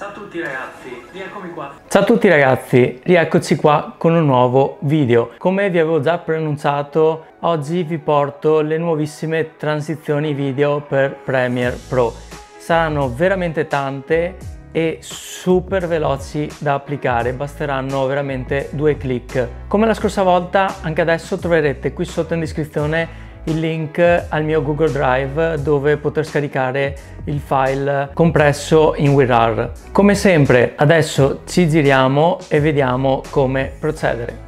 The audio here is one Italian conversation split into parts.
Ciao a tutti ragazzi, rieccomi qua. Ciao a tutti ragazzi, rieccoci qua con un nuovo video. Come vi avevo già preannunciato, oggi vi porto le nuovissime transizioni video per Premiere Pro. Saranno veramente tante e super veloci da applicare, basteranno veramente due click. Come la scorsa volta, anche adesso troverete qui sotto in descrizione il link al mio Google Drive dove poter scaricare il file compresso in WinRAR. Come sempre adesso ci giriamo e vediamo come procedere.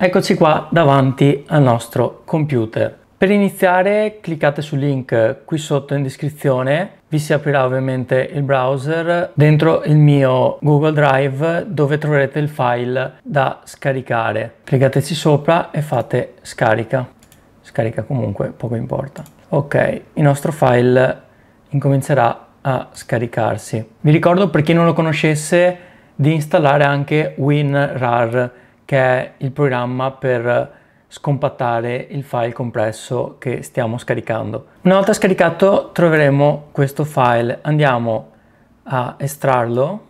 Eccoci qua davanti al nostro computer. Per iniziare cliccate sul link qui sotto in descrizione, vi si aprirà ovviamente il browser dentro il mio Google Drive dove troverete il file da scaricare. Cliccateci sopra e fate scarica, scarica comunque poco importa. Ok, il nostro file incomincerà a scaricarsi. Vi ricordo per chi non lo conoscesse di installare anche WinRAR che è il programma per scompattare il file compresso che stiamo scaricando. Una volta scaricato troveremo questo file, andiamo a estrarlo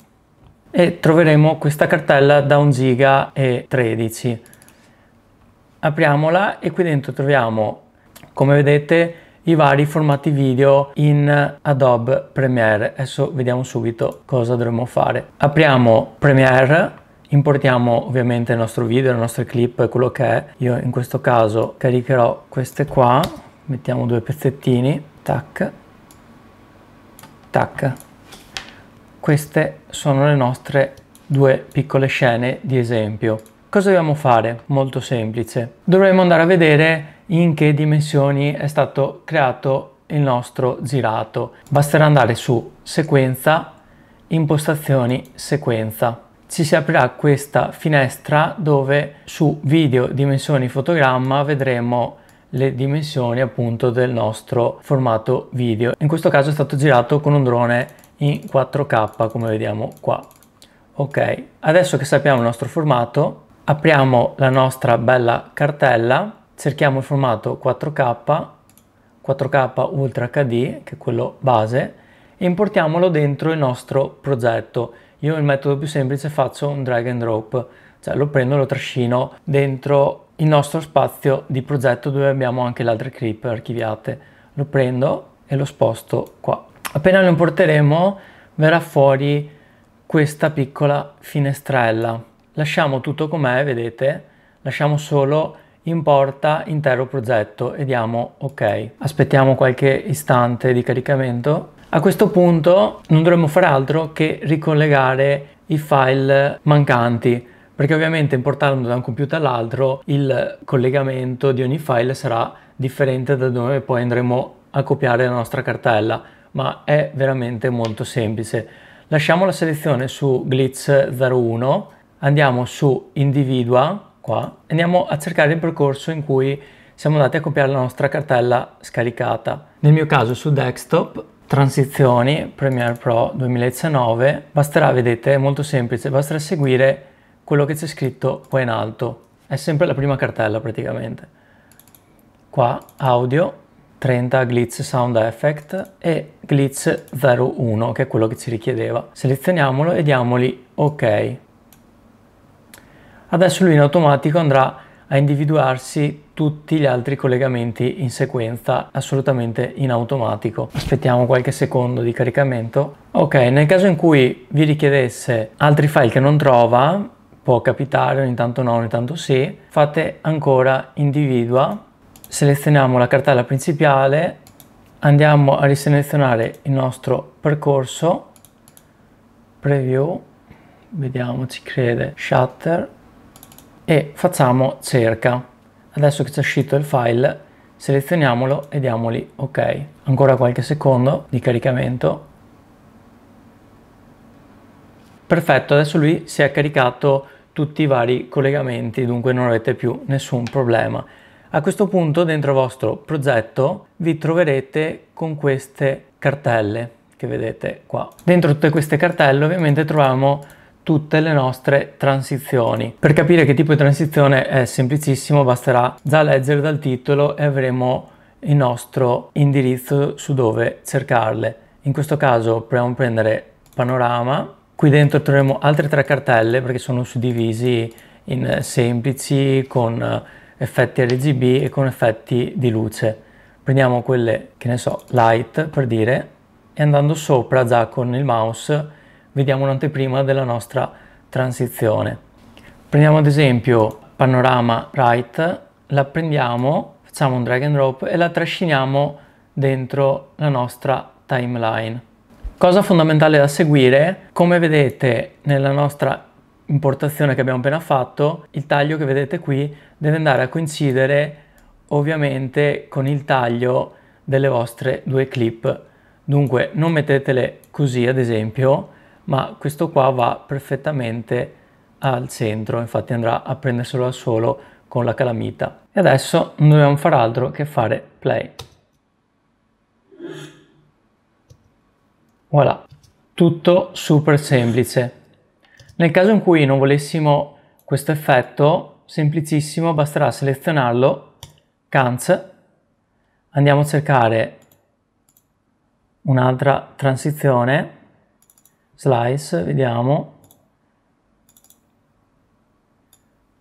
e troveremo questa cartella da 1 giga e 13. Apriamola e qui dentro troviamo, come vedete, i vari formati video in Adobe Premiere. Adesso vediamo subito cosa dovremmo fare. Apriamo Premiere Importiamo ovviamente il nostro video, le nostre clip, quello che è. Io in questo caso caricherò queste qua, mettiamo due pezzettini, tac, tac. Queste sono le nostre due piccole scene di esempio. Cosa dobbiamo fare? Molto semplice. Dovremmo andare a vedere in che dimensioni è stato creato il nostro girato. Basterà andare su sequenza, impostazioni, sequenza ci si aprirà questa finestra dove su video dimensioni fotogramma vedremo le dimensioni appunto del nostro formato video. In questo caso è stato girato con un drone in 4K come vediamo qua. Ok, adesso che sappiamo il nostro formato apriamo la nostra bella cartella, cerchiamo il formato 4K, 4K Ultra HD che è quello base e importiamolo dentro il nostro progetto. Io il metodo più semplice faccio un drag and drop, cioè lo prendo e lo trascino dentro il nostro spazio di progetto dove abbiamo anche le altre clip archiviate. Lo prendo e lo sposto qua. Appena lo importeremo verrà fuori questa piccola finestrella. Lasciamo tutto com'è, vedete? Lasciamo solo importa intero progetto e diamo ok. Aspettiamo qualche istante di caricamento a questo punto non dovremmo fare altro che ricollegare i file mancanti perché ovviamente importando da un computer all'altro il collegamento di ogni file sarà differente da dove poi andremo a copiare la nostra cartella ma è veramente molto semplice lasciamo la selezione su glitz 01 andiamo su individua qua andiamo a cercare il percorso in cui siamo andati a copiare la nostra cartella scaricata nel mio caso su desktop transizioni Premiere Pro 2019 basterà, vedete, è molto semplice, basterà seguire quello che c'è scritto qua in alto, è sempre la prima cartella praticamente. Qua audio, 30 glitch sound effect e glitch 01 che è quello che ci richiedeva. Selezioniamolo e diamogli ok. Adesso lui in automatico andrà a individuarsi tutti gli altri collegamenti in sequenza assolutamente in automatico. Aspettiamo qualche secondo di caricamento. Ok, nel caso in cui vi richiedesse altri file che non trova, può capitare, ogni tanto no, ogni tanto sì, fate ancora individua, selezioniamo la cartella principale, andiamo a riselezionare il nostro percorso, preview, vediamo ci crede, shutter e facciamo cerca. Adesso che c'è uscito il file, selezioniamolo e diamogli ok. Ancora qualche secondo di caricamento. Perfetto, adesso lui si è caricato tutti i vari collegamenti, dunque non avete più nessun problema. A questo punto dentro il vostro progetto vi troverete con queste cartelle che vedete qua. Dentro tutte queste cartelle ovviamente troviamo tutte le nostre transizioni. Per capire che tipo di transizione è semplicissimo basterà già leggere dal titolo e avremo il nostro indirizzo su dove cercarle. In questo caso proviamo a prendere panorama, qui dentro troveremo altre tre cartelle perché sono suddivisi in semplici con effetti RGB e con effetti di luce. Prendiamo quelle che ne so, light per dire e andando sopra già con il mouse vediamo un'anteprima della nostra transizione. Prendiamo ad esempio panorama right, la prendiamo, facciamo un drag and drop e la trasciniamo dentro la nostra timeline. Cosa fondamentale da seguire, come vedete nella nostra importazione che abbiamo appena fatto, il taglio che vedete qui deve andare a coincidere ovviamente con il taglio delle vostre due clip. Dunque non mettetele così ad esempio, ma questo qua va perfettamente al centro, infatti andrà a prenderselo da solo con la calamita. E adesso non dobbiamo fare altro che fare play. Voilà, tutto super semplice. Nel caso in cui non volessimo questo effetto, semplicissimo, basterà selezionarlo, Cans, andiamo a cercare un'altra transizione, slice, vediamo,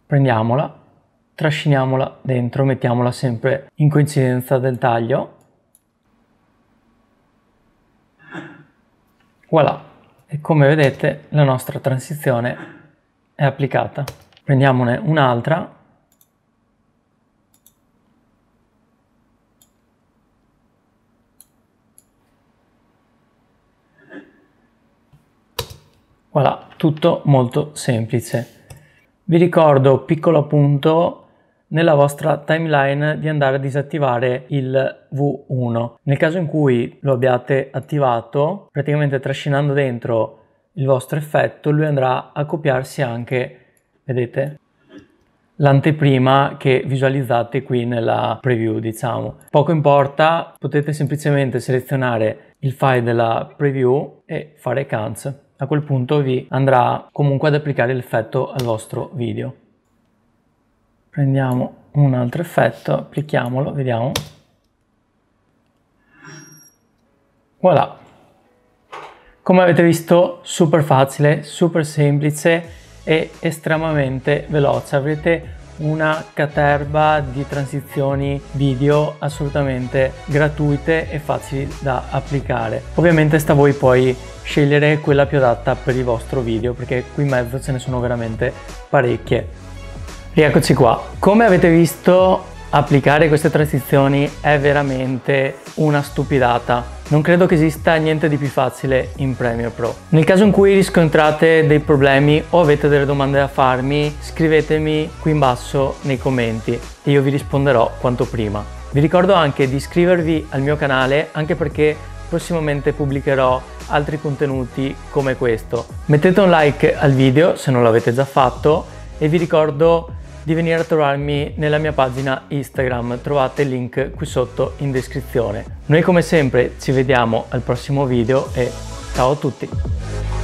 prendiamola, trasciniamola dentro, mettiamola sempre in coincidenza del taglio. Voilà, e come vedete la nostra transizione è applicata. Prendiamone un'altra Voilà, tutto molto semplice. Vi ricordo, piccolo appunto, nella vostra timeline di andare a disattivare il V1. Nel caso in cui lo abbiate attivato, praticamente trascinando dentro il vostro effetto, lui andrà a copiarsi anche, vedete, l'anteprima che visualizzate qui nella preview, diciamo. Poco importa, potete semplicemente selezionare il file della preview e fare cancel a quel punto vi andrà comunque ad applicare l'effetto al vostro video. Prendiamo un altro effetto, applichiamolo, vediamo. Voilà! Come avete visto super facile, super semplice e estremamente veloce. Avrete una caterba di transizioni video assolutamente gratuite e facili da applicare. Ovviamente sta a voi poi scegliere quella più adatta per il vostro video perché qui in mezzo ce ne sono veramente parecchie. Rieccoci qua. Come avete visto Applicare queste transizioni è veramente una stupidata. Non credo che esista niente di più facile in Premiere Pro. Nel caso in cui riscontrate dei problemi o avete delle domande da farmi, scrivetemi qui in basso nei commenti e io vi risponderò quanto prima. Vi ricordo anche di iscrivervi al mio canale anche perché prossimamente pubblicherò altri contenuti come questo. Mettete un like al video se non l'avete già fatto e vi ricordo di venire a trovarmi nella mia pagina Instagram, trovate il link qui sotto in descrizione. Noi come sempre ci vediamo al prossimo video e ciao a tutti!